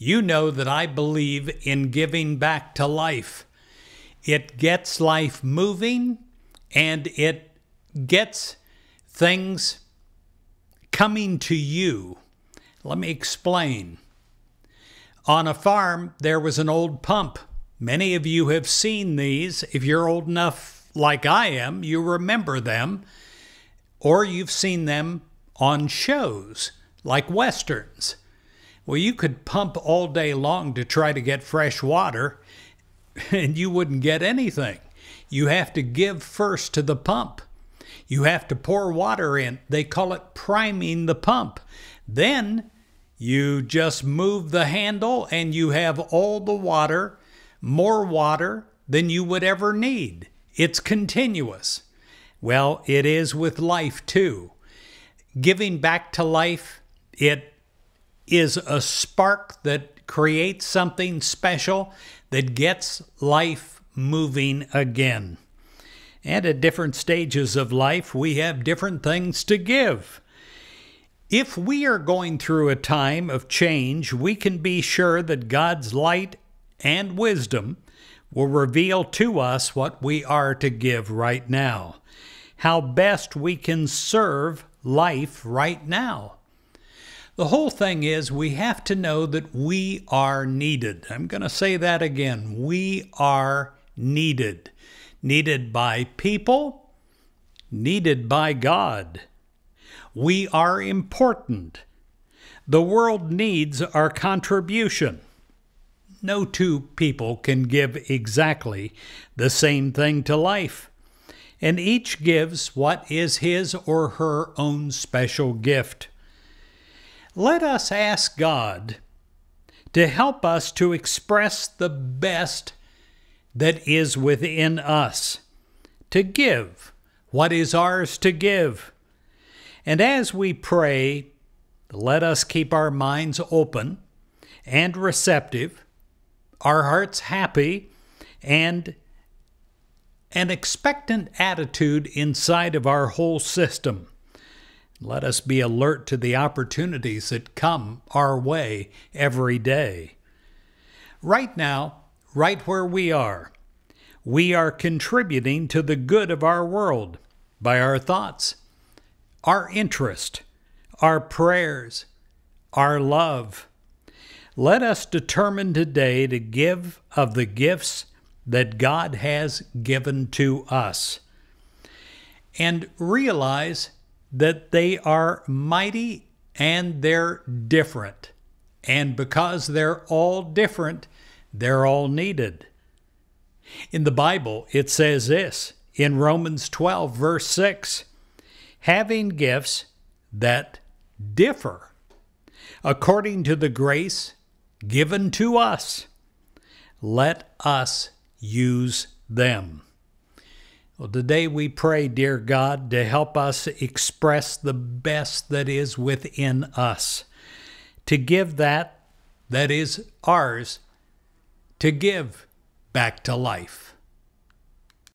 You know that I believe in giving back to life. It gets life moving and it gets things coming to you. Let me explain. On a farm, there was an old pump. Many of you have seen these. If you're old enough, like I am, you remember them, or you've seen them on shows like Westerns. Well, you could pump all day long to try to get fresh water, and you wouldn't get anything. You have to give first to the pump. You have to pour water in. They call it priming the pump. Then you just move the handle and you have all the water, more water than you would ever need. It's continuous. Well, it is with life too. Giving back to life, it is a spark that creates something special that gets life moving again. And at different stages of life, we have different things to give. If we are going through a time of change, we can be sure that God's light and wisdom will reveal to us what we are to give right now, how best we can serve life right now. The whole thing is we have to know that we are needed. I'm going to say that again. We are needed. Needed by people, needed by God. We are important. The world needs our contribution. No two people can give exactly the same thing to life, and each gives what is his or her own special gift let us ask God to help us to express the best that is within us, to give what is ours to give. And as we pray, let us keep our minds open and receptive, our hearts happy, and an expectant attitude inside of our whole system. Let us be alert to the opportunities that come our way every day. Right now, right where we are, we are contributing to the good of our world by our thoughts, our interest, our prayers, our love. Let us determine today to give of the gifts that God has given to us and realize that they are mighty and they're different. And because they're all different, they're all needed. In the Bible, it says this in Romans 12, verse 6 having gifts that differ according to the grace given to us, let us use them. Well, today we pray, dear God, to help us express the best that is within us, to give that that is ours, to give back to life.